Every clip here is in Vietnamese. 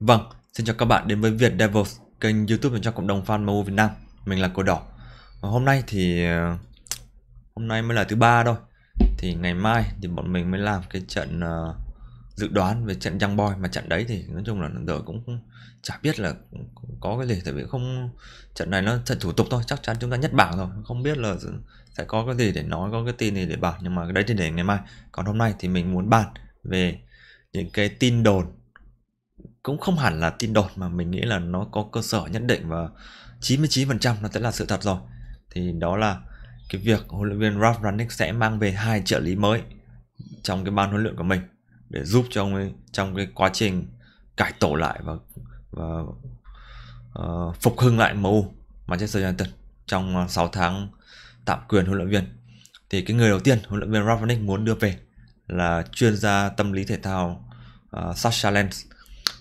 Vâng, xin chào các bạn đến với Việt Devils, kênh YouTube dành cho cộng đồng fan MU Việt Nam. Mình là Cổ Đỏ. Và hôm nay thì ờ, hôm nay mới là thứ ba thôi. Thì ngày mai thì bọn mình mới làm cái trận ờ, dự đoán về trận Young Boy mà trận đấy thì nói chung là giờ cũng chả biết là có cái gì tại vì không trận này nó trận thủ tục thôi, chắc chắn chúng ta nhất bảng rồi, không biết là sẽ có cái gì để nói có cái tin gì để bảo nhưng mà cái đấy thì để ngày mai. Còn hôm nay thì mình muốn bàn về những cái tin đồn cũng không hẳn là tin đồn mà mình nghĩ là nó có cơ sở nhất định và 99% nó sẽ là sự thật rồi thì đó là cái việc huấn luyện viên Ralph Rangnick sẽ mang về hai trợ lý mới trong cái ban huấn luyện của mình để giúp cho ông ấy trong cái quá trình cải tổ lại và và uh, phục hưng lại MU Manchester United trong 6 tháng tạm quyền huấn luyện viên thì cái người đầu tiên huấn luyện viên Ralph Rangnick muốn đưa về là chuyên gia tâm lý thể thao uh, ờ, Sasha Lenz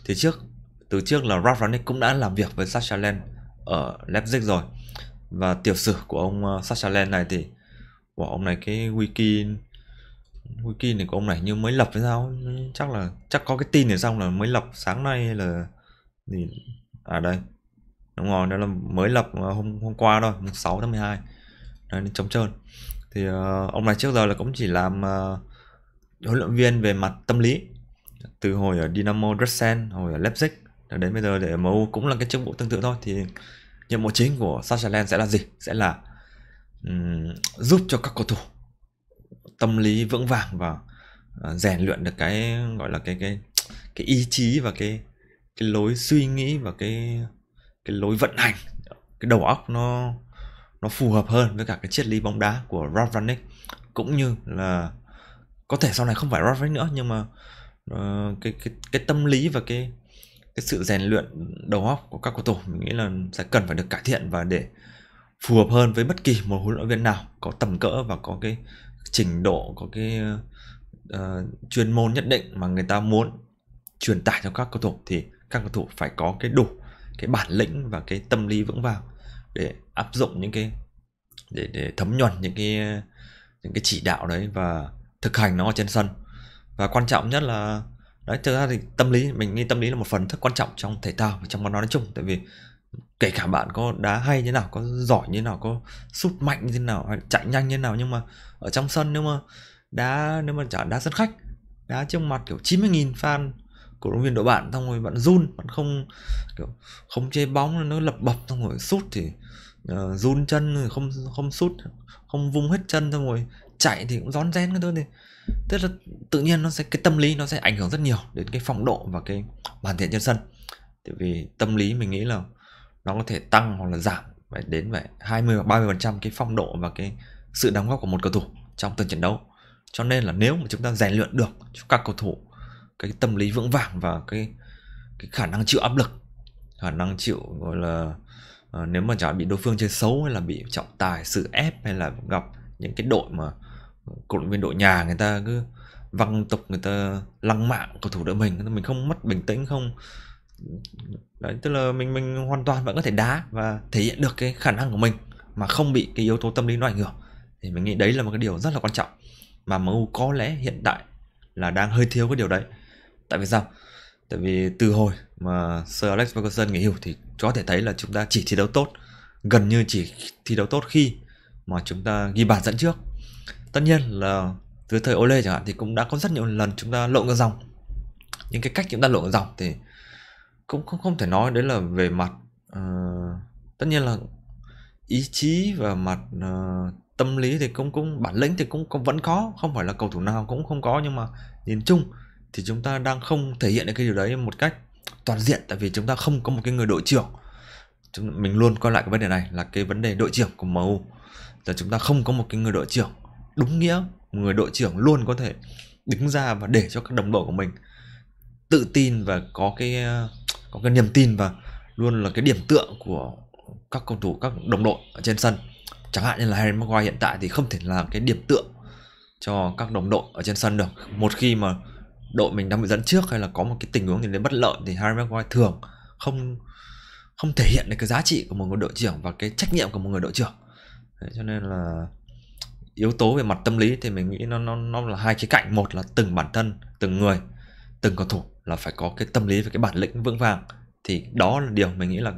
thì trước từ trước là Ralph Ranick cũng đã làm việc với Sasha Len ở Leipzig rồi và tiểu sử của ông ờ, Sasha Len này thì của ông này cái wiki wiki này của ông này như mới lập hay sao chắc là chắc có cái tin này xong là mới lập sáng nay là thì à đây đúng rồi đó là mới lập ờ, hôm hôm qua thôi mùng sáu tháng 12 hai nên trống trơn thì uh, ông này trước giờ là cũng chỉ làm uh, huấn luyện viên về mặt tâm lý từ hồi ở Dynamo Dresden hồi ở Leipzig đến bây giờ thì MU cũng là cái chức vụ tương tự thôi thì nhiệm vụ chính của Sutherland sẽ là gì sẽ là um, giúp cho các cầu thủ tâm lý vững vàng và ờ, rèn uh, luyện được cái gọi là cái cái cái ý chí và cái cái lối suy nghĩ và cái cái lối vận hành cái đầu óc nó nó phù hợp hơn với cả cái triết lý bóng đá của Ralf cũng như là có thể sau này không phải Ralf nữa nhưng mà Ờ, cái cái cái tâm lý và cái cái sự rèn luyện đầu óc của các cầu thủ mình nghĩ là sẽ cần phải được cải thiện và để phù hợp hơn với bất kỳ một huấn luyện viên nào có tầm cỡ và có cái trình độ có cái uh, chuyên môn nhất định mà người ta muốn truyền tải cho các cầu thủ thì các cầu thủ phải có cái đủ cái bản lĩnh và cái tâm lý vững vàng để áp dụng những cái để để thấm nhuần những cái những cái chỉ đạo đấy và thực hành nó ở trên sân và quan trọng nhất là đấy thực ra thì tâm lý mình nghĩ tâm lý là một phần rất quan trọng trong thể thao và trong bóng đá nói chung tại vì kể cả bạn có đá hay như nào có giỏi như nào có sút mạnh như nào hay chạy nhanh như nào nhưng mà ở trong sân nếu mà đá nếu mà chả đá sân khách đá trước mặt kiểu 90.000 fan cổ động viên đội bạn xong rồi bạn run bạn không kiểu không chế bóng nó lập bập xong rồi sút thì uh, run chân rồi không không sút không vung hết chân xong rồi chạy thì cũng rón rén cái thôi thì tức là tự nhiên nó sẽ cái tâm lý nó sẽ ảnh hưởng rất nhiều đến cái phong độ và cái hoàn thiện trên sân tại vì tâm lý mình nghĩ là nó có thể tăng hoặc là giảm phải đến phải 20 hoặc 30 phần trăm cái phong độ và cái sự đóng góp của một cầu thủ trong từng trận đấu cho nên là nếu mà chúng ta rèn luyện được cho các cầu thủ cái tâm lý vững vàng và cái cái khả năng chịu áp lực khả năng chịu gọi là uh, nếu mà chả bị đối phương chơi xấu hay là bị trọng tài sự ép hay là gặp những cái đội mà cột nguyên đội nhà người ta cứ văng tục người ta lăng mạng cầu thủ đội mình mình không mất bình tĩnh không đấy tức là mình mình hoàn toàn vẫn có thể đá và thể hiện được cái khả năng của mình mà không bị cái yếu tố tâm lý nó ảnh hưởng thì mình nghĩ đấy là một cái điều rất là quan trọng mà MU có lẽ hiện tại là đang hơi thiếu cái điều đấy tại vì sao tại vì từ hồi mà Sir Alex Ferguson nghỉ hưu thì có thể thấy là chúng ta chỉ thi đấu tốt gần như chỉ thi đấu tốt khi mà chúng ta ghi bàn dẫn trước tất nhiên là dưới thời Ole chẳng hạn thì cũng đã có rất nhiều lần chúng ta lộn ngược dòng những cái cách chúng ta lộn ngược dòng thì cũng không không thể nói đấy là về mặt uh, tất nhiên là ý chí và mặt uh, tâm lý thì cũng cũng bản lĩnh thì cũng, cũng vẫn có không phải là cầu thủ nào cũng không có nhưng mà nhìn chung thì chúng ta đang không thể hiện được cái điều đấy một cách toàn diện tại vì chúng ta không có một cái người đội trưởng chúng mình luôn coi lại cái vấn đề này là cái vấn đề đội trưởng của MU là chúng ta không có một cái người đội trưởng đúng nghĩa một người đội trưởng luôn có thể đứng ra và để cho các đồng đội của mình tự tin và có cái ờ, có cái niềm tin và luôn là cái điểm tựa của các cầu thủ các đồng đội ở trên sân chẳng hạn như là Harry Maguire hiện tại thì không thể là cái điểm tựa cho các đồng đội ở trên sân được một khi mà đội mình đang bị dẫn trước hay là có một cái tình huống gì đấy bất lợi thì Harry Maguire thường không không thể hiện được cái giá trị của một người đội trưởng và cái trách nhiệm của một người đội trưởng đấy, cho nên là yếu tố về mặt tâm lý thì mình nghĩ nó nó nó là hai cái cạnh một là từng bản thân từng người từng cầu thủ là phải có cái tâm lý và cái bản lĩnh vững vàng thì đó là điều mình nghĩ là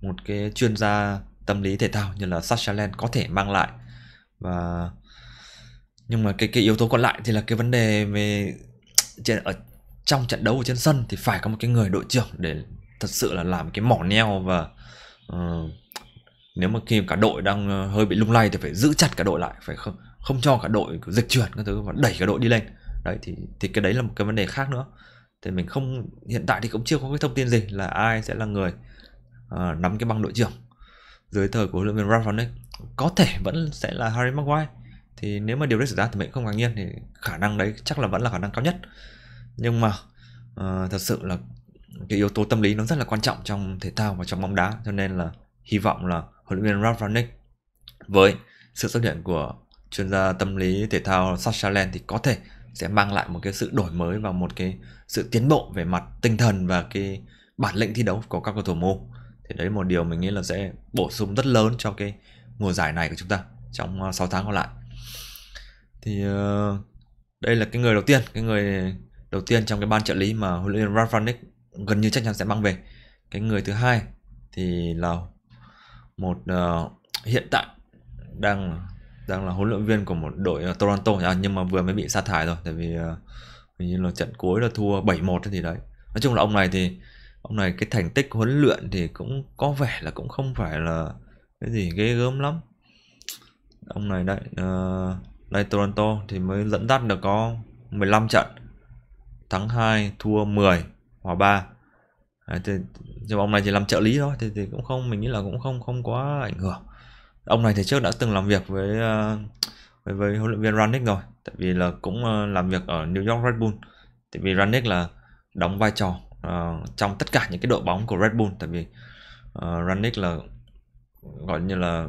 một cái chuyên gia tâm lý thể thao như là Sasha Len có thể mang lại và nhưng mà cái cái yếu tố còn lại thì là cái vấn đề về trên ở trong trận đấu ở trên sân thì phải có một cái người đội trưởng để thật sự là làm cái mỏ neo và uh, nếu mà khi cả đội đang ờ, hơi bị lung lay thì phải giữ chặt cả đội lại phải không không cho cả đội dịch chuyển các thứ và đẩy cả đội đi lên đấy thì thì cái đấy là một cái vấn đề khác nữa thì mình không hiện tại thì cũng chưa có cái thông tin gì là ai sẽ là người uh, nắm cái băng đội trưởng dưới thời của huấn luyện viên Ralph có thể vẫn sẽ là Harry Maguire thì nếu mà điều đấy xảy ra thì mình không ngạc nhiên thì khả năng đấy chắc là vẫn là khả năng cao nhất nhưng mà uh, thật sự là cái yếu tố tâm lý nó rất là quan trọng trong thể thao và trong bóng đá cho nên là hy vọng là huấn luyện viên Ralph Rangnick. Với sự xuất hiện của chuyên gia tâm lý thể thao Sasha Len thì có thể sẽ mang lại một cái sự đổi mới và một cái sự tiến bộ về mặt tinh thần và cái bản lĩnh thi đấu của các cầu thủ mô thì đấy một điều mình nghĩ là sẽ bổ sung rất lớn cho cái mùa giải này của chúng ta trong 6 ờ, tháng còn lại thì ờ, đây là cái người đầu tiên cái người đầu tiên trong cái ban trợ lý mà huấn luyện viên Ralph gần như chắc chắn sẽ mang về cái người thứ hai thì là một uh, hiện tại đang đang là huấn luyện viên của một đội ở ờ, Toronto à, nhưng mà vừa mới bị sa thải rồi tại vì uh, hình như là trận cuối là thua 7-1 thì đấy nói chung là ông này thì ông này cái thành tích huấn luyện thì cũng có vẻ là cũng không phải là cái gì ghê gớm lắm ông này đấy uh, đây Toronto thì mới dẫn dắt được có 15 trận thắng 2 thua 10 hòa 3 à, thì, thì ông này chỉ làm trợ lý thôi thì, thì cũng không mình nghĩ là cũng không không quá ảnh hưởng ông này thì trước đã từng làm việc với ờ, với, với huấn luyện viên Ranick rồi tại vì là cũng ờ, làm việc ở New York Red Bull tại vì Ranick là đóng vai trò uh, trong tất cả những cái đội bóng của Red Bull tại vì uh, Ranick là gọi như là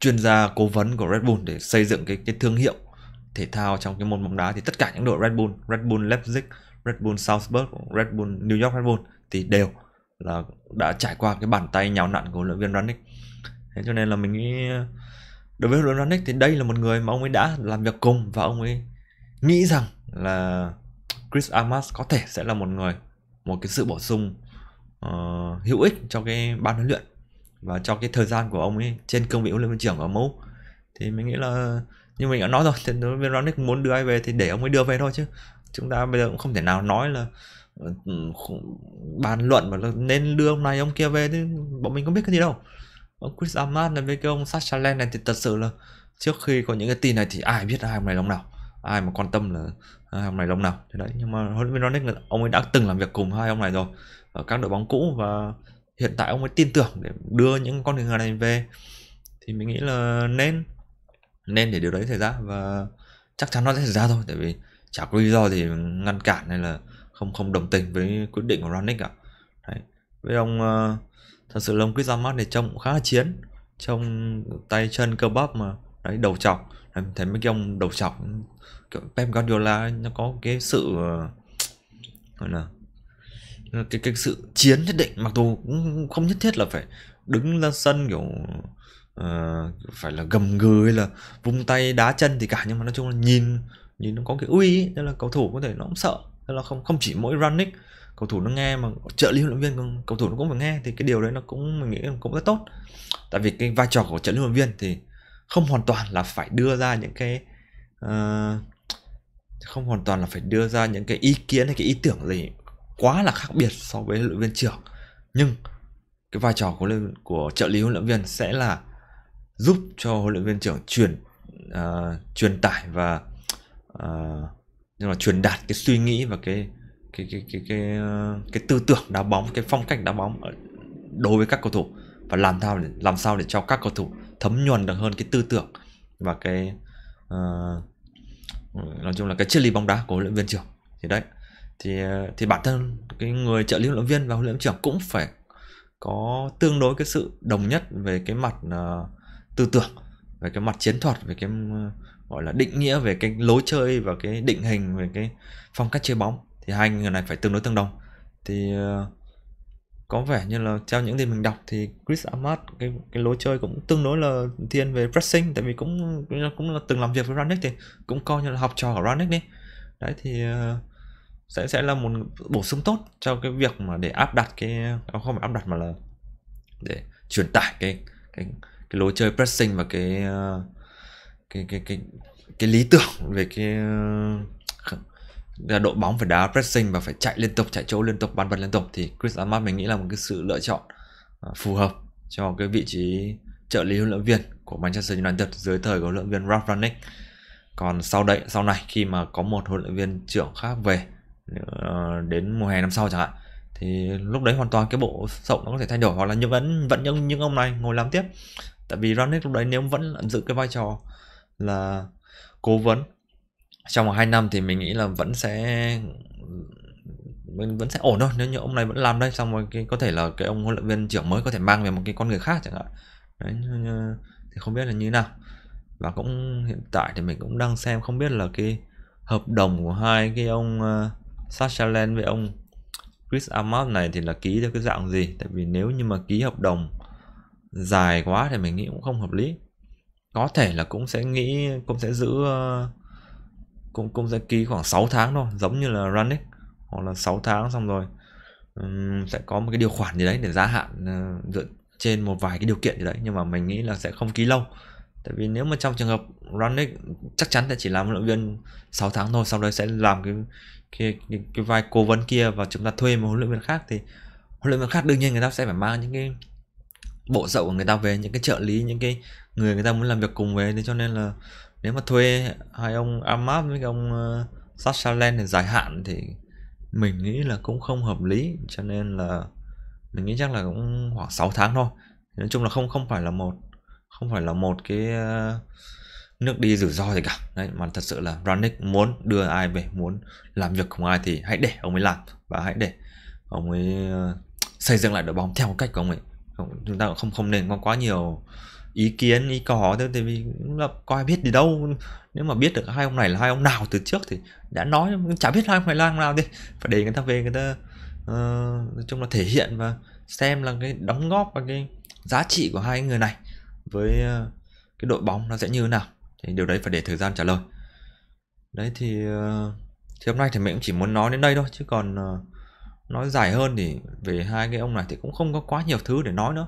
chuyên gia cố vấn của Red Bull để xây dựng cái cái thương hiệu thể thao trong cái môn bóng đá thì tất cả những đội Red Bull, Red Bull Leipzig, Red Bull Salzburg, Red Bull New York Red Bull thì đều là đã trải qua cái bàn tay nhào nặn của huấn luyện viên Ranić. Thế cho nên là mình nghĩ đối với huấn luyện viên Ranić thì đây là một người mà ông ấy đã làm việc cùng và ông ấy nghĩ rằng là Chris Amas có thể sẽ là một người một cái sự bổ sung uh, hữu ích cho cái ban huấn luyện và cho cái thời gian của ông ấy trên cương vị huấn luyện viên trưởng ở mẫu thì mình nghĩ là như mình đã nói rồi thì huấn luyện viên Ronick muốn đưa ai về thì để ông ấy đưa về thôi chứ chúng ta bây giờ cũng không thể nào nói là ờ, ừ, bàn luận mà nên đưa ông này ông kia về thì bọn mình không biết cái gì đâu ông Chris Ahmad này với cái ông Sasha Land này thì thật sự là trước khi có những cái tin này thì ai biết ai hôm nay lòng nào ai mà quan tâm là hai ông này lòng nào thế đấy nhưng mà huấn luyện viên ông ấy đã từng làm việc cùng hai ông này rồi ở các đội bóng cũ và hiện tại ông ấy tin tưởng để đưa những con người này về thì mình nghĩ là nên nên để điều đấy xảy ra và chắc chắn nó sẽ xảy ra thôi tại vì chả có lý do gì ngăn cản hay là không không đồng tình với quyết định của Ranick cả. Đấy. Với ông ờ, thật sự là ông Chris Amat này trông cũng khá là chiến, trông tay chân cơ bắp mà đấy đầu chọc, đấy, thấy mấy cái ông đầu chọc kiểu Pep Guardiola nó có cái sự ờ, gọi là cái cái sự chiến nhất định mặc dù cũng không nhất thiết là phải đứng ra sân kiểu uh, phải là gầm gừ hay là vung tay đá chân thì cả nhưng mà nói chung là nhìn nhìn nó có cái uy ấy, nên là cầu thủ có thể nó cũng sợ nên là không không chỉ mỗi Ranić cầu thủ nó nghe mà trợ lý huấn luyện viên cầu thủ nó cũng phải nghe thì cái điều đấy nó cũng mình nghĩ cũng rất tốt tại vì cái vai trò của trợ lý huấn luyện viên thì không hoàn toàn là phải đưa ra những cái uh, không hoàn toàn là phải đưa ra những cái ý kiến hay cái ý tưởng gì quá là khác biệt so với huấn luyện viên trưởng nhưng cái vai trò của của trợ lý huấn luyện viên sẽ là giúp cho huấn luyện viên trưởng truyền uh, ờ, truyền tải và Ờ, nhưng mà truyền đạt cái suy nghĩ và cái cái cái cái cái cái, ờ, cái tư tưởng đá bóng cái phong cách đá bóng đối với các cầu thủ và làm sao để làm sao để cho các cầu thủ thấm nhuần được hơn cái tư tưởng và cái uh, nói chung là cái triết lý bóng đá của huấn luyện viên trưởng thì đấy thì thì bản thân cái người trợ lý huấn luyện viên và huấn luyện trưởng cũng phải có tương đối cái sự đồng nhất về cái mặt uh, tư tưởng về cái mặt chiến thuật về cái gọi là định nghĩa về cái lối chơi và cái định hình về cái phong cách chơi bóng thì hai người này phải tương đối tương đồng thì ờ, có vẻ như là theo những gì mình đọc thì Chris Amat cái cái lối chơi cũng tương đối là thiên về pressing tại vì cũng cũng là từng làm việc với Ranick thì cũng coi như là học trò của Ranick đi đấy thì ờ, sẽ sẽ là một bổ sung tốt cho cái việc mà để áp đặt cái không phải áp đặt mà là để truyền tải cái cái cái lối chơi pressing và cái ờ, cái cái cái cái lý tưởng về cái là ờ, đội bóng phải đá pressing và phải chạy liên tục chạy chỗ liên tục bắn bật liên tục thì Chris Amat mình nghĩ là một cái sự lựa chọn ờ, phù hợp cho cái vị trí trợ lý huấn luyện viên của Manchester United dưới thời của huấn luyện viên Ralph Rangnick. Còn sau đấy sau này khi mà có một huấn luyện viên trưởng khác về ờ, đến mùa hè năm sau chẳng hạn thì lúc đấy hoàn toàn cái bộ sậu nó có thể thay đổi hoặc là như vẫn vẫn những những ông này ngồi làm tiếp tại vì Rangnick lúc đấy nếu vẫn giữ cái vai trò là cố vấn trong một hai năm thì mình nghĩ là vẫn sẽ mình vẫn sẽ ổn thôi nếu như ông này vẫn làm đây xong rồi cái có thể là cái ông huấn luyện viên trưởng mới có thể mang về một cái con người khác chẳng hạn đấy thì không biết là như nào và cũng hiện tại thì mình cũng đang xem không biết là cái hợp đồng của hai cái ông uh, ờ, Sasha Len với ông Chris Amos này thì là ký theo cái dạng gì tại vì nếu như mà ký hợp đồng dài quá thì mình nghĩ cũng không hợp lý có thể là cũng sẽ nghĩ cũng sẽ giữ ờ, cũng cũng sẽ ký khoảng 6 tháng thôi giống như là Ranick hoặc là 6 tháng xong rồi um, sẽ có một cái điều khoản gì đấy để gia hạn uh, dựa trên một vài cái điều kiện gì đấy nhưng mà mình nghĩ là sẽ không ký lâu tại vì nếu mà trong trường hợp Ranick chắc chắn sẽ chỉ làm huấn luyện viên 6 tháng thôi sau đấy sẽ làm cái cái, cái cái vai cố vấn kia và chúng ta thuê một huấn luyện viên khác thì huấn luyện viên khác đương nhiên người ta sẽ phải mang những cái bộ dậu của người ta về những cái trợ lý những cái người người ta muốn làm việc cùng với thế cho nên là nếu mà thuê hai ông Amap với ông uh, ờ, Sasalen để dài hạn thì mình nghĩ là cũng không hợp lý cho nên là mình nghĩ chắc là cũng khoảng 6 tháng thôi nói chung là không không phải là một không phải là một cái ờ, nước đi rủi ro gì cả đấy mà thật sự là Ranick muốn đưa ai về muốn làm việc cùng ai thì hãy để ông ấy làm và hãy để ông ấy ờ, xây dựng lại đội bóng theo cách của ông ấy chúng ta cũng không không nên có quá nhiều ý kiến ý có thôi tại cũng là có ai biết gì đâu nếu mà biết được hai ông này là hai ông nào từ trước thì đã nói chả biết hai ông này là ông nào đi phải để người ta về người ta uh, nói chung là thể hiện và xem là cái đóng góp và cái giá trị của hai người này với uh, cái đội bóng nó sẽ như thế nào thì điều đấy phải để thời gian trả lời đấy thì uh, thì hôm nay thì mình cũng chỉ muốn nói đến đây thôi chứ còn uh, nói dài hơn thì về hai cái ông này thì cũng không có quá nhiều thứ để nói nữa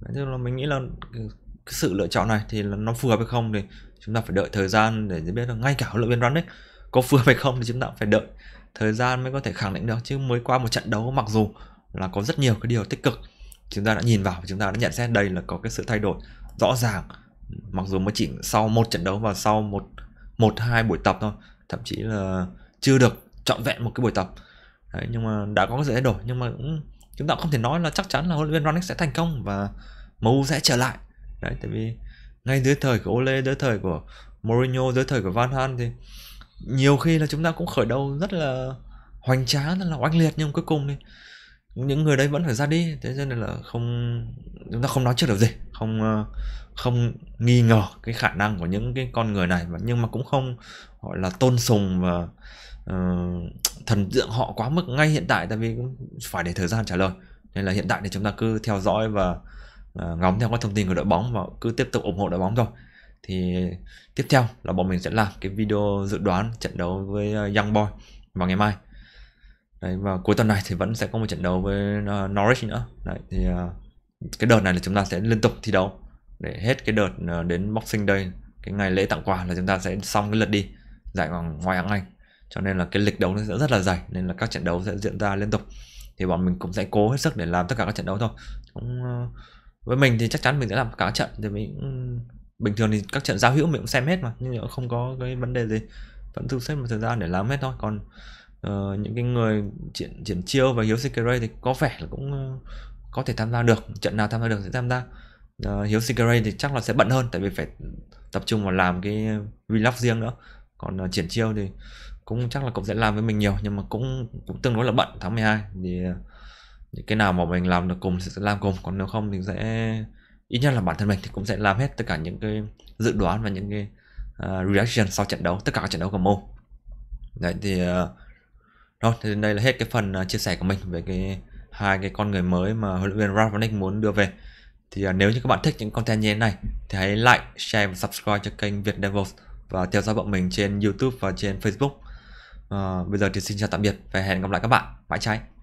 đấy, là mình nghĩ là ừ, cái sự lựa chọn này thì nó phù hợp hay không thì chúng ta phải đợi thời gian để biết là ngay cả huấn luyện viên Ranić có phù hợp hay không thì chúng ta phải đợi thời gian mới có thể khẳng định được chứ mới qua một trận đấu mặc dù là có rất nhiều cái điều tích cực chúng ta đã nhìn vào chúng ta đã nhận xét đây là có cái sự thay đổi rõ ràng mặc dù mới chỉ sau một trận đấu và sau một một hai buổi tập thôi thậm chí là chưa được trọn vẹn một cái buổi tập Đấy, nhưng mà đã có cái sự thay đổi nhưng mà cũng chúng ta không thể nói là chắc chắn là huấn luyện viên Ranić sẽ thành công và MU sẽ trở lại đấy tại vì ngay dưới thời của Ole dưới thời của Mourinho dưới thời của Van Han thì nhiều khi là chúng ta cũng khởi đầu rất là hoành tráng rất là oanh liệt nhưng cuối cùng thì những người đấy vẫn phải ra đi thế nên là không chúng ta không nói trước được gì không ờ, không nghi ngờ cái khả năng của những cái con người này nhưng mà cũng không gọi là tôn sùng và uh, thần tượng họ quá mức ngay hiện tại tại vì cũng phải để thời gian trả lời nên là hiện tại thì chúng ta cứ theo dõi và Ờ, ngóng theo các thông tin của đội bóng và cứ tiếp tục ủng hộ đội bóng thôi thì tiếp theo là bọn mình sẽ làm cái video dự đoán trận đấu với ờ, Young Boy vào ngày mai đấy và cuối tuần này thì vẫn sẽ có một trận đấu với ờ, Norwich nữa đấy thì cái đợt này là chúng ta sẽ liên tục thi đấu để hết cái đợt đến Boxing đây, cái ngày lễ tặng quà là chúng ta sẽ xong cái lượt đi giải ngoại hạng Anh cho nên là cái lịch đấu nó sẽ rất là dài nên là các trận đấu sẽ diễn ra liên tục thì bọn mình cũng sẽ cố hết sức để làm tất cả các trận đấu thôi cũng với mình thì chắc chắn mình sẽ làm cả trận thì mình bình thường thì các trận giao hữu mình cũng xem hết mà nhưng mà không có cái vấn đề gì vẫn thu xếp một thời gian để làm hết thôi còn uh, những cái người triển triển chiêu và hiếu Sikere thì có vẻ là cũng uh, có thể tham gia được trận nào tham gia được sẽ tham gia uh, hiếu Sikere thì chắc là sẽ bận hơn tại vì phải tập trung vào làm cái vlog riêng nữa còn uh, triển chiêu thì cũng chắc là cũng sẽ làm với mình nhiều nhưng mà cũng cũng tương đối là bận tháng 12 thì uh, những cái nào mà mình làm được cùng sẽ làm cùng còn nếu không thì sẽ ít nhất là bản thân mình thì cũng sẽ làm hết tất cả những cái dự đoán và những cái uh, reaction sau trận đấu tất cả các trận đấu của môn đấy thì uh, ờ, rồi thì đây là hết cái phần uh, chia sẻ của mình về cái hai cái con người mới mà huấn luyện viên Ravonic muốn đưa về thì uh, nếu như các bạn thích những content như thế này thì hãy like share và subscribe cho kênh Việt Devils và theo dõi bọn mình trên YouTube và trên Facebook uh, bây giờ thì xin chào tạm biệt và hẹn gặp lại các bạn bãi trái.